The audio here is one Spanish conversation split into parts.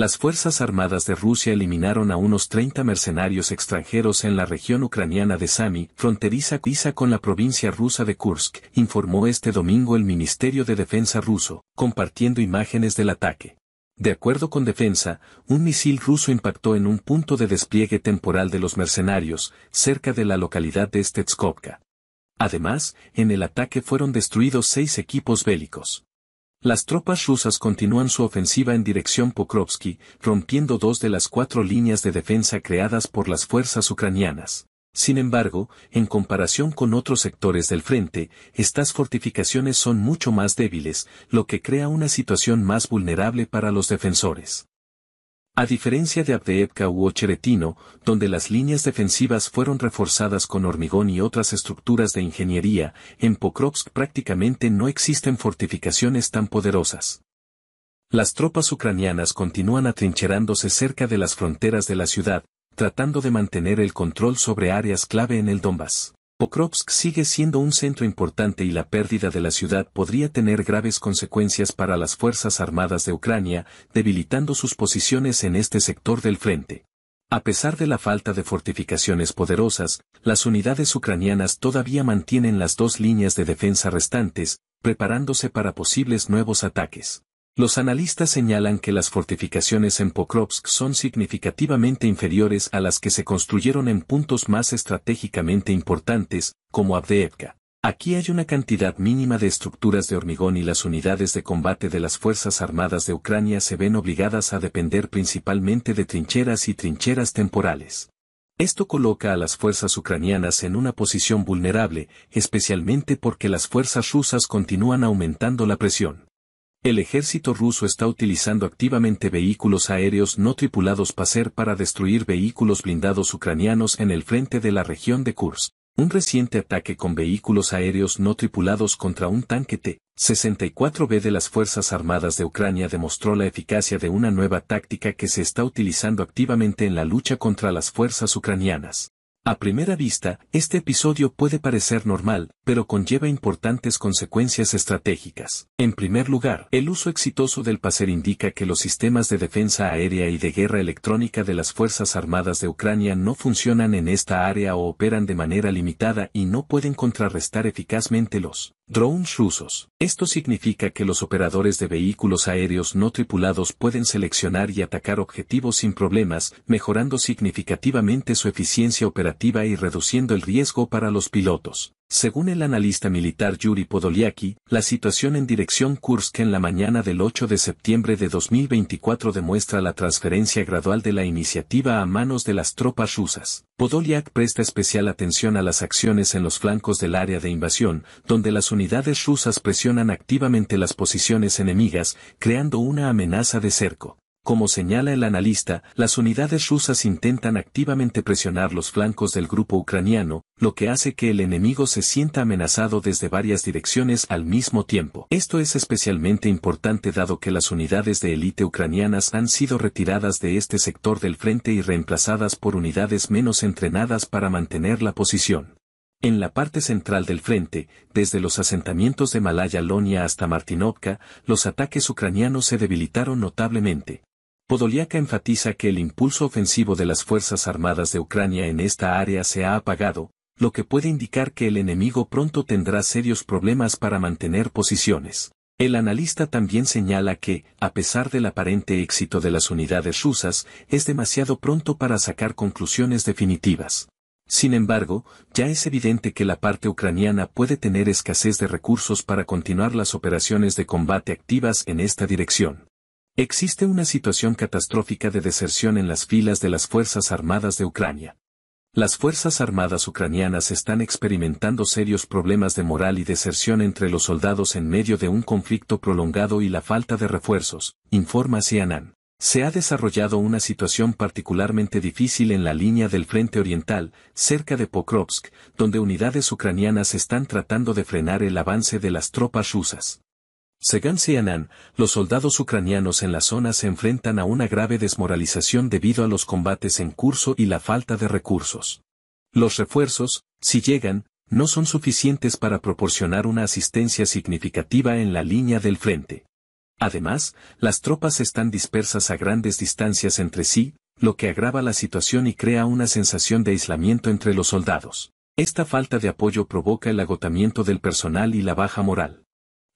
Las Fuerzas Armadas de Rusia eliminaron a unos 30 mercenarios extranjeros en la región ucraniana de Sami, fronteriza con la provincia rusa de Kursk, informó este domingo el Ministerio de Defensa ruso, compartiendo imágenes del ataque. De acuerdo con Defensa, un misil ruso impactó en un punto de despliegue temporal de los mercenarios, cerca de la localidad de Stetskovka. Además, en el ataque fueron destruidos seis equipos bélicos. Las tropas rusas continúan su ofensiva en dirección Pokrovsky, rompiendo dos de las cuatro líneas de defensa creadas por las fuerzas ucranianas. Sin embargo, en comparación con otros sectores del frente, estas fortificaciones son mucho más débiles, lo que crea una situación más vulnerable para los defensores. A diferencia de Abdeevka u Ocheretino, donde las líneas defensivas fueron reforzadas con hormigón y otras estructuras de ingeniería, en Pokrovsk prácticamente no existen fortificaciones tan poderosas. Las tropas ucranianas continúan atrincherándose cerca de las fronteras de la ciudad, tratando de mantener el control sobre áreas clave en el Donbass. Pokrovsk sigue siendo un centro importante y la pérdida de la ciudad podría tener graves consecuencias para las Fuerzas Armadas de Ucrania, debilitando sus posiciones en este sector del frente. A pesar de la falta de fortificaciones poderosas, las unidades ucranianas todavía mantienen las dos líneas de defensa restantes, preparándose para posibles nuevos ataques. Los analistas señalan que las fortificaciones en Pokrovsk son significativamente inferiores a las que se construyeron en puntos más estratégicamente importantes, como Avdeevka. Aquí hay una cantidad mínima de estructuras de hormigón y las unidades de combate de las Fuerzas Armadas de Ucrania se ven obligadas a depender principalmente de trincheras y trincheras temporales. Esto coloca a las fuerzas ucranianas en una posición vulnerable, especialmente porque las fuerzas rusas continúan aumentando la presión. El ejército ruso está utilizando activamente vehículos aéreos no tripulados PASER para destruir vehículos blindados ucranianos en el frente de la región de Kursk. Un reciente ataque con vehículos aéreos no tripulados contra un tanque T-64B de las Fuerzas Armadas de Ucrania demostró la eficacia de una nueva táctica que se está utilizando activamente en la lucha contra las fuerzas ucranianas. A primera vista, este episodio puede parecer normal, pero conlleva importantes consecuencias estratégicas. En primer lugar, el uso exitoso del PASER indica que los sistemas de defensa aérea y de guerra electrónica de las Fuerzas Armadas de Ucrania no funcionan en esta área o operan de manera limitada y no pueden contrarrestar eficazmente los Drones rusos. Esto significa que los operadores de vehículos aéreos no tripulados pueden seleccionar y atacar objetivos sin problemas, mejorando significativamente su eficiencia operativa y reduciendo el riesgo para los pilotos. Según el analista militar Yuri Podoliaki, la situación en dirección Kursk en la mañana del 8 de septiembre de 2024 demuestra la transferencia gradual de la iniciativa a manos de las tropas rusas. Podoliak presta especial atención a las acciones en los flancos del área de invasión, donde las unidades rusas presionan activamente las posiciones enemigas, creando una amenaza de cerco. Como señala el analista, las unidades rusas intentan activamente presionar los flancos del grupo ucraniano, lo que hace que el enemigo se sienta amenazado desde varias direcciones al mismo tiempo. Esto es especialmente importante dado que las unidades de élite ucranianas han sido retiradas de este sector del frente y reemplazadas por unidades menos entrenadas para mantener la posición. En la parte central del frente, desde los asentamientos de Malaya Lonia hasta Martinovka, los ataques ucranianos se debilitaron notablemente. Podoliaka enfatiza que el impulso ofensivo de las Fuerzas Armadas de Ucrania en esta área se ha apagado, lo que puede indicar que el enemigo pronto tendrá serios problemas para mantener posiciones. El analista también señala que, a pesar del aparente éxito de las unidades rusas, es demasiado pronto para sacar conclusiones definitivas. Sin embargo, ya es evidente que la parte ucraniana puede tener escasez de recursos para continuar las operaciones de combate activas en esta dirección. Existe una situación catastrófica de deserción en las filas de las Fuerzas Armadas de Ucrania. Las Fuerzas Armadas ucranianas están experimentando serios problemas de moral y deserción entre los soldados en medio de un conflicto prolongado y la falta de refuerzos, informa Cianan. Se ha desarrollado una situación particularmente difícil en la línea del frente oriental, cerca de Pokrovsk, donde unidades ucranianas están tratando de frenar el avance de las tropas rusas. Según CNN, los soldados ucranianos en la zona se enfrentan a una grave desmoralización debido a los combates en curso y la falta de recursos. Los refuerzos, si llegan, no son suficientes para proporcionar una asistencia significativa en la línea del frente. Además, las tropas están dispersas a grandes distancias entre sí, lo que agrava la situación y crea una sensación de aislamiento entre los soldados. Esta falta de apoyo provoca el agotamiento del personal y la baja moral.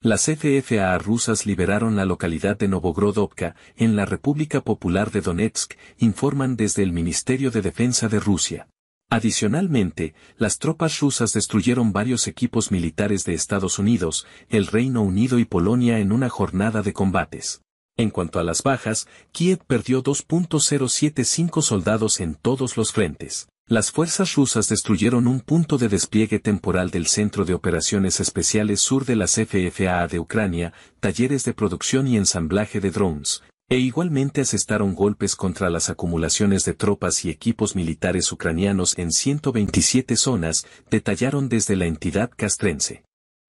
Las FFA rusas liberaron la localidad de Novogrodovka, en la República Popular de Donetsk, informan desde el Ministerio de Defensa de Rusia. Adicionalmente, las tropas rusas destruyeron varios equipos militares de Estados Unidos, el Reino Unido y Polonia en una jornada de combates. En cuanto a las bajas, Kiev perdió 2.075 soldados en todos los frentes. Las fuerzas rusas destruyeron un punto de despliegue temporal del Centro de Operaciones Especiales Sur de las FFAA de Ucrania, talleres de producción y ensamblaje de drones, e igualmente asestaron golpes contra las acumulaciones de tropas y equipos militares ucranianos en 127 zonas, detallaron desde la entidad castrense.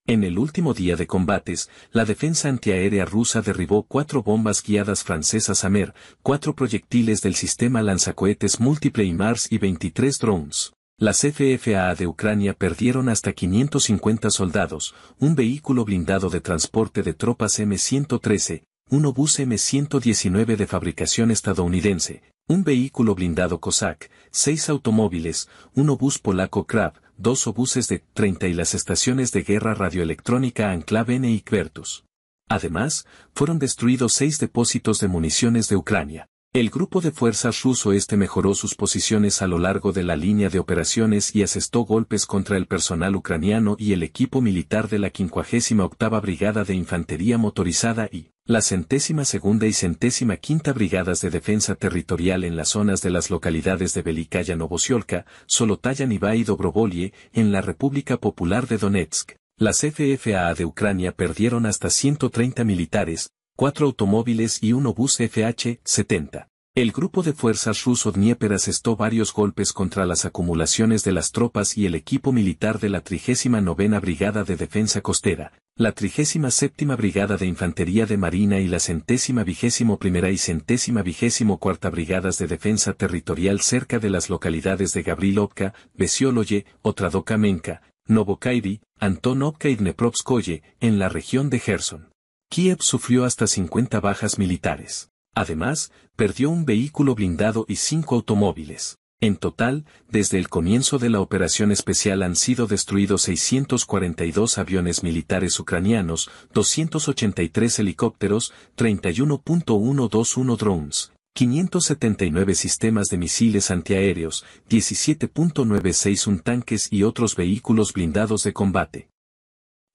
En el último día de combates, la defensa antiaérea rusa derribó cuatro bombas guiadas francesas AMER, cuatro proyectiles del sistema lanzacohetes múltiple Mars y 23 drones. Las FFAA de Ucrania perdieron hasta 550 soldados, un vehículo blindado de transporte de tropas M113, un obús M119 de fabricación estadounidense, un vehículo blindado COSAC, seis automóviles, un obús polaco Krab, dos obuses de 30 y las estaciones de guerra radioelectrónica N y Kvertus. Además, fueron destruidos seis depósitos de municiones de Ucrania. El grupo de fuerzas ruso este mejoró sus posiciones a lo largo de la línea de operaciones y asestó golpes contra el personal ucraniano y el equipo militar de la 58 Brigada de Infantería Motorizada y la centésima segunda y centésima quinta Brigadas de Defensa Territorial en las zonas de las localidades de Velikaya Novosiolka, Solotayanivá y Dobrovolie, en la República Popular de Donetsk. Las FFAA de Ucrania perdieron hasta 130 militares, cuatro automóviles y un obús FH-70. El grupo de fuerzas ruso Dnieper asestó varios golpes contra las acumulaciones de las tropas y el equipo militar de la 39 Brigada de Defensa Costera, la 37 Brigada de Infantería de Marina y la centésima vigésimo primera y centésima vigésimo cuarta Brigadas de Defensa Territorial cerca de las localidades de Gabrilovka, Besioloye, Otradokamenka, Novokairi, Antonovka y Dneprovskoye, en la región de Gerson. Kiev sufrió hasta 50 bajas militares. Además, perdió un vehículo blindado y cinco automóviles. En total, desde el comienzo de la operación especial han sido destruidos 642 aviones militares ucranianos, 283 helicópteros, 31.121 drones, 579 sistemas de misiles antiaéreos, 17.961 tanques y otros vehículos blindados de combate.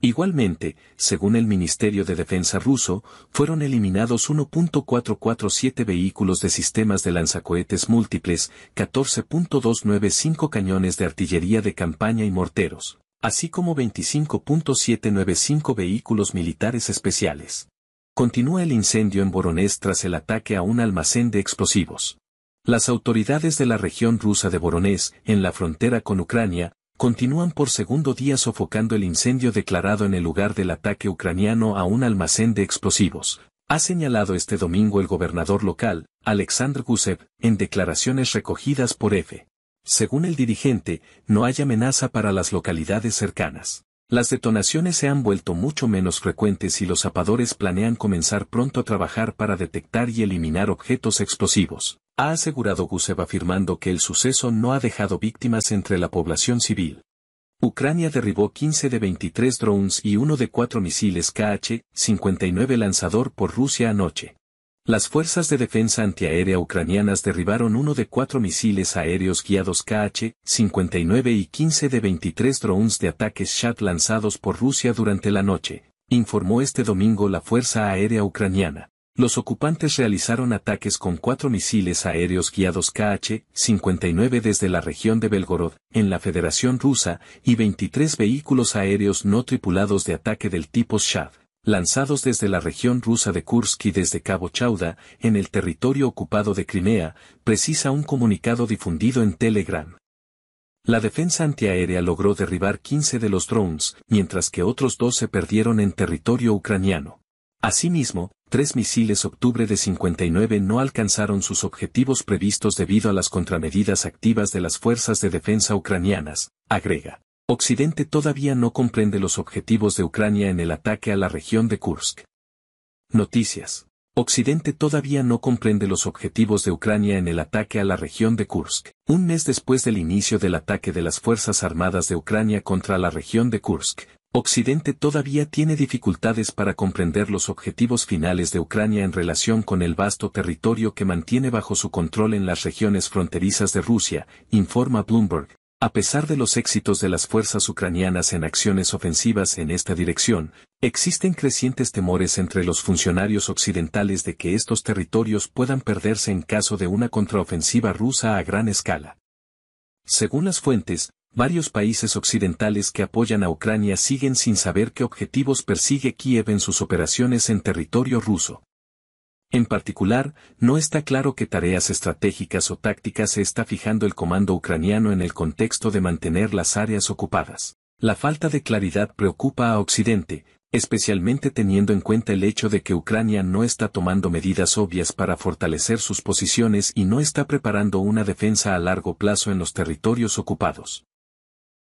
Igualmente, según el Ministerio de Defensa ruso, fueron eliminados 1.447 vehículos de sistemas de lanzacohetes múltiples, 14.295 cañones de artillería de campaña y morteros, así como 25.795 vehículos militares especiales. Continúa el incendio en Boronés tras el ataque a un almacén de explosivos. Las autoridades de la región rusa de Boronés, en la frontera con Ucrania, continúan por segundo día sofocando el incendio declarado en el lugar del ataque ucraniano a un almacén de explosivos, ha señalado este domingo el gobernador local, Alexander Gusev, en declaraciones recogidas por EFE. Según el dirigente, no hay amenaza para las localidades cercanas. Las detonaciones se han vuelto mucho menos frecuentes y los zapadores planean comenzar pronto a trabajar para detectar y eliminar objetos explosivos ha asegurado Gusev afirmando que el suceso no ha dejado víctimas entre la población civil. Ucrania derribó 15 de 23 drones y uno de cuatro misiles KH-59 lanzador por Rusia anoche. Las fuerzas de defensa antiaérea ucranianas derribaron uno de cuatro misiles aéreos guiados KH-59 y 15 de 23 drones de ataques Shat lanzados por Rusia durante la noche, informó este domingo la Fuerza Aérea Ucraniana. Los ocupantes realizaron ataques con cuatro misiles aéreos guiados KH-59 desde la región de Belgorod, en la Federación Rusa, y 23 vehículos aéreos no tripulados de ataque del tipo Shad, lanzados desde la región rusa de Kursk y desde Cabo Chauda, en el territorio ocupado de Crimea, precisa un comunicado difundido en Telegram. La defensa antiaérea logró derribar 15 de los drones, mientras que otros dos se perdieron en territorio ucraniano. Asimismo, tres misiles octubre de 59 no alcanzaron sus objetivos previstos debido a las contramedidas activas de las fuerzas de defensa ucranianas, agrega. Occidente todavía no comprende los objetivos de Ucrania en el ataque a la región de Kursk. Noticias. Occidente todavía no comprende los objetivos de Ucrania en el ataque a la región de Kursk. Un mes después del inicio del ataque de las Fuerzas Armadas de Ucrania contra la región de Kursk, Occidente todavía tiene dificultades para comprender los objetivos finales de Ucrania en relación con el vasto territorio que mantiene bajo su control en las regiones fronterizas de Rusia, informa Bloomberg, a pesar de los éxitos de las fuerzas ucranianas en acciones ofensivas en esta dirección, existen crecientes temores entre los funcionarios occidentales de que estos territorios puedan perderse en caso de una contraofensiva rusa a gran escala. Según las fuentes, Varios países occidentales que apoyan a Ucrania siguen sin saber qué objetivos persigue Kiev en sus operaciones en territorio ruso. En particular, no está claro qué tareas estratégicas o tácticas se está fijando el comando ucraniano en el contexto de mantener las áreas ocupadas. La falta de claridad preocupa a Occidente, especialmente teniendo en cuenta el hecho de que Ucrania no está tomando medidas obvias para fortalecer sus posiciones y no está preparando una defensa a largo plazo en los territorios ocupados.